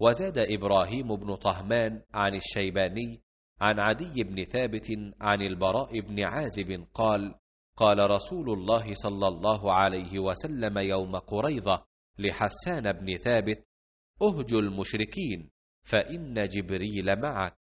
وزاد إبراهيم بن طهمان عن الشيباني عن عدي بن ثابت عن البراء بن عازب قال قال رسول الله صلى الله عليه وسلم يوم قريظة لحسان بن ثابت أهج المشركين فإن جبريل معك